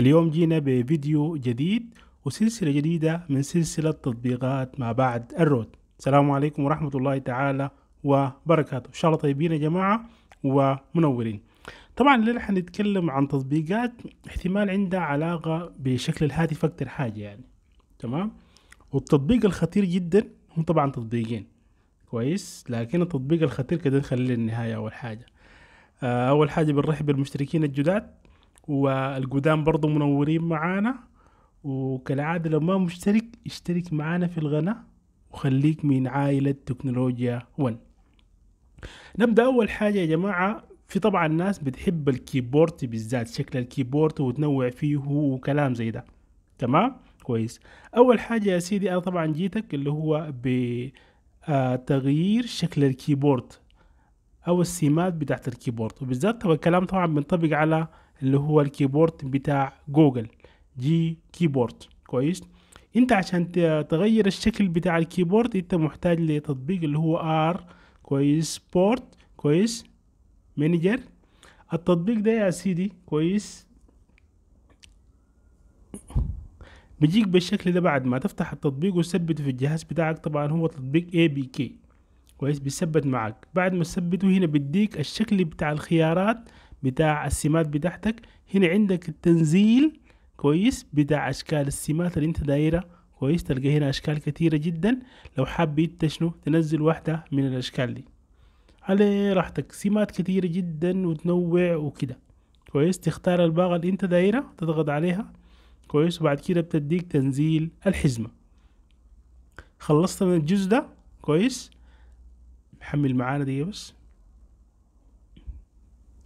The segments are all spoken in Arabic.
اليوم جينا بفيديو جديد وسلسلة جديدة من سلسلة تطبيقات ما بعد الرود السلام عليكم ورحمة الله تعالى وبركاته إن شاء الله طيبين يا جماعة ومنورين طبعا اللي رح نتكلم عن تطبيقات احتمال عندها علاقة بشكل الهاتف أكتر حاجة يعني تمام والتطبيق الخطير جدا هم طبعا تطبيقين كويس لكن التطبيق الخطير كده نخليه للنهاية أول حاجة آه، أول حاجة بنرحب بالمشتركين الجداد والقدام برضو منورين معانا وكالعادة لو ما مشترك اشترك معانا في القناة وخليك من عائلة تكنولوجيا ون نبدأ أول حاجة يا جماعة في طبعا الناس بتحب الكيبورد بالذات شكل الكيبورد وتنوع فيه وكلام زي ده تمام كويس أول حاجة يا سيدي أنا طبعا جيتك اللي هو بتغيير آه، شكل الكيبورد أو السمات بتاعت الكيبورد وبالذات الكلام طبعا بينطبق على اللي هو الكيبورد بتاع جوجل جي كيبورد كويس انت عشان تغير الشكل بتاع الكيبورد انت محتاج لتطبيق اللي هو ار كويس بورت كويس مانجر التطبيق ده يا سيدي كويس بيجيك بالشكل ده بعد ما تفتح التطبيق وتثبت في الجهاز بتاعك طبعا هو تطبيق اي بي كي كويس بيثبت معاك بعد ما تثبته هنا بيديك الشكل بتاع الخيارات بتاع السمات بتاعتك هنا عندك التنزيل كويس بتاع اشكال السمات اللي انت دايره كويس تلقى هنا اشكال كثيره جدا لو حاب انت شنو تنزل واحده من الاشكال دي على راحتك سمات كثيره جدا وتنوع وكده كويس تختار الباقه اللي انت دايره تضغط عليها كويس وبعد كده بتديك تنزيل الحزمه خلصت من الجزء ده كويس حمل معانا دي بس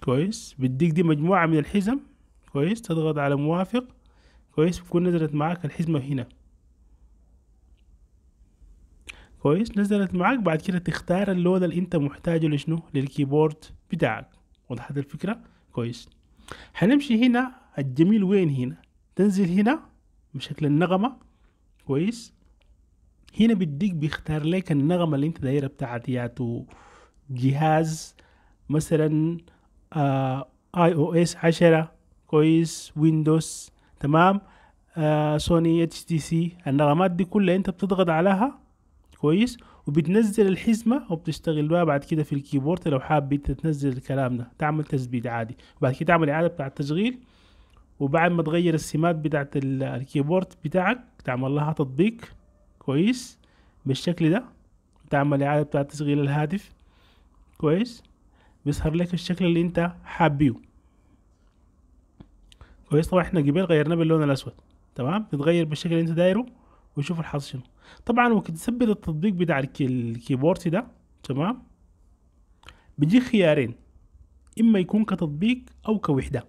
كويس بديك دي مجموعة من الحزم كويس تضغط على موافق كويس بكون نزلت معاك الحزمة هنا كويس نزلت معاك بعد كده تختار اللون اللي انت محتاجه لشنو للكيبورد بتاعك وضحت الفكرة كويس هنمشي هنا الجميل وين هنا تنزل هنا بشكل النغمة كويس هنا بديك بيختار لك النغمة اللي انت دايرة بتاعتياته جهاز مثلا آه، اي او اس 10 كويس ويندوز تمام آه، سوني اتش تي سي النغمات دي كلها انت بتضغط عليها كويس وبتنزل الحزمة وبتشتغل بها بعد كده في الكيبورد لو حابب تنزل الكلام ده تعمل تثبيت عادي وبعد كده تعمل إعادة بتاع التشغيل وبعد ما تغير السمات بتاعت الكيبورد بتاعك تعمل لها تطبيق كويس بالشكل ده تعمل إعادة بتاع تشغيل الهاتف كويس بيظهر لك الشكل اللي انت حابيه كويس طبعا احنا جبال غيرناه باللون الاسود تمام بتغير بالشكل اللي انت دايره وشوف الحظ شنو طبعا وقت تثبت التطبيق بتاع الكيبورد ده تمام بيجيك خيارين اما يكون كتطبيق او كوحده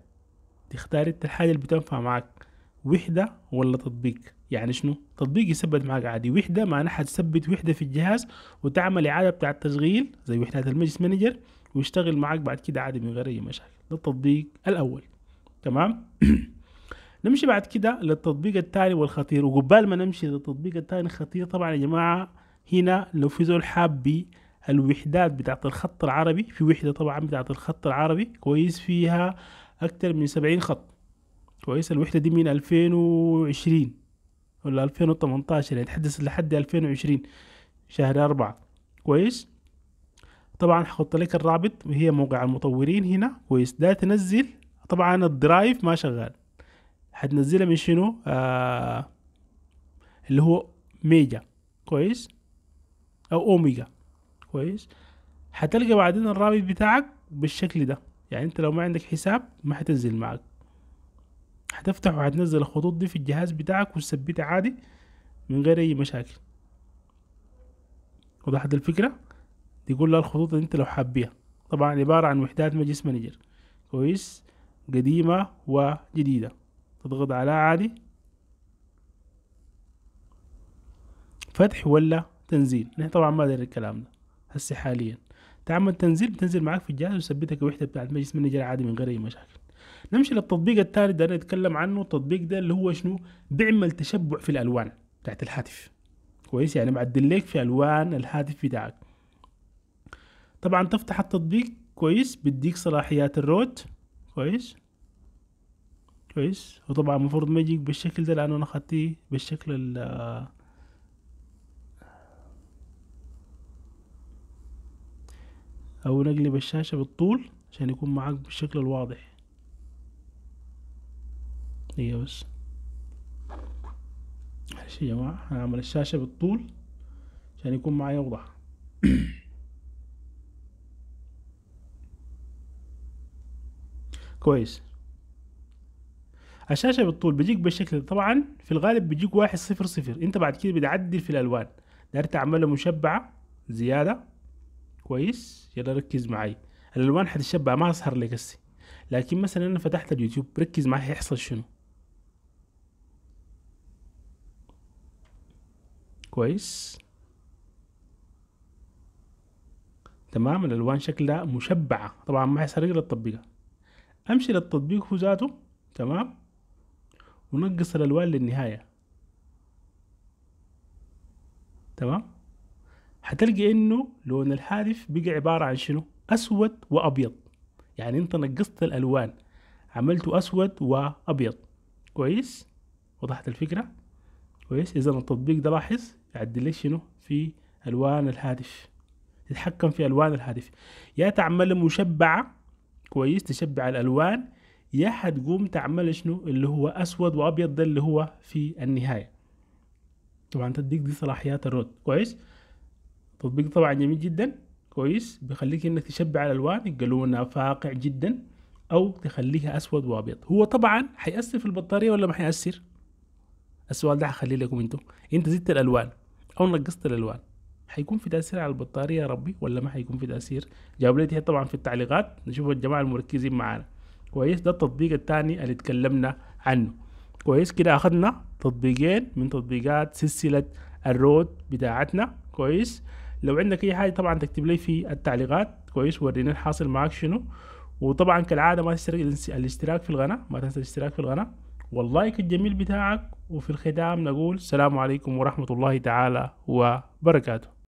تختار انت الحاجه اللي بتنفع معاك وحده ولا تطبيق يعني شنو تطبيق يثبت معاك عادي وحده معناها حتثبت وحده في الجهاز وتعمل اعاده بتاع التشغيل زي وحدات المجلس مانجر ويشتغل معاك بعد كده عادي من غير اي مشاكل ده التطبيق الاول تمام نمشي بعد كده للتطبيق الثاني والخطير وقبال ما نمشي للتطبيق الثاني الخطير طبعا يا جماعه هنا لو في زول حاب الوحدات بتاعت الخط العربي في وحده طبعا بتاعت الخط العربي كويس فيها اكثر من 70 خط كويس الوحده دي من 2020 ولا 2018 يعني تحدث لحد 2020 شهر أربعة كويس طبعا هحط لك الرابط وهي موقع المطورين هنا كويس ده تنزل طبعا الدرايف ما شغال هتنزلها من شنو آه اللي هو ميجا كويس او اوميجا كويس هتلقى بعدين الرابط بتاعك بالشكل ده يعني انت لو ما عندك حساب ما هتنزل معك هتفتح وهتنزل الخطوط دي في الجهاز بتاعك وتثبتها عادي من غير اي مشاكل وضحت الفكره دي كلها الخطوط اللي انت لو حابيها طبعا عبارة عن وحدات مجلس مانجر كويس قديمة وجديدة تضغط على عادي فتح ولا تنزيل نحن طبعا ما داري الكلام ده هسه حاليا تعمل تنزيل بتنزل معاك في الجهاز وثبتها كوحدة بتاعت مجلس مانجر عادي من غير أي مشاكل نمشي للتطبيق الثاني ده نتكلم عنه التطبيق ده اللي هو شنو بيعمل تشبع في الألوان بتاعت الهاتف كويس يعني معدل لك في ألوان الهاتف بتاعك طبعا تفتح التطبيق كويس بيديك صلاحيات الروت كويس كويس وطبعا المفروض ما يجيك بالشكل ده لانه انا اخدتيه بالشكل ال آه، او نقلب الشاشة بالطول عشان يكون معاك بالشكل الواضح ايوه بس معلش يا جماعة هعمل الشاشة بالطول عشان يكون معايا اوضح كويس الشاشة بالطول بيجيك بالشكل طبعا في الغالب بيجيك واحد صفر صفر انت بعد كده بتعدل في الالوان دارت تعملها مشبعة زيادة كويس يلا ركز معي الالوان حتتشبع ما اصهر لك هسه لكن مثلا انا فتحت اليوتيوب ركز معي هيحصل شنو كويس تمام الالوان شكلها مشبعه طبعا ما حيصير يقدر تطبيقها امشي للتطبيق هو ذاته تمام ونقص الالوان للنهايه تمام هتلقى انه لون الحادث بقى عباره عن شنو اسود وابيض يعني انت نقصت الالوان عملته اسود وابيض كويس وضحت الفكره كويس اذا التطبيق ده لاحظ يعدل لك شنو في الوان الهاتف يتحكم في الوان الهاتف يا تعمل مشبعه كويس تشبع الالوان يا حتقوم تعمل شنو اللي هو اسود وابيض ده اللي هو في النهايه طبعا تديك دي صلاحيات الرود كويس تطبيق طبعا جميل جدا كويس بيخليك انك تشبع الالوان يقلونها فاقع جدا او تخليها اسود وابيض هو طبعا حيأثر في البطاريه ولا ما حيأثر السؤال ده هخليه لكم انتم انت زدت الالوان او نقصت الالوان حيكون في تاثير على البطاريه يا ربي ولا ما حيكون في تاثير جاوب لي طبعا في التعليقات نشوف الجماعه المركزين معانا كويس ده التطبيق الثاني اللي اتكلمنا عنه كويس كده اخذنا تطبيقين من تطبيقات سلسله الرود بتاعتنا كويس لو عندك اي حاجه طبعا تكتب لي في التعليقات كويس وريني الحاصل معاك شنو وطبعا كالعاده ما تنسى الاشتراك في القناه ما تنسى الاشتراك في القناه واللايك الجميل بتاعك وفي الختام نقول السلام عليكم ورحمه الله تعالى وبركاته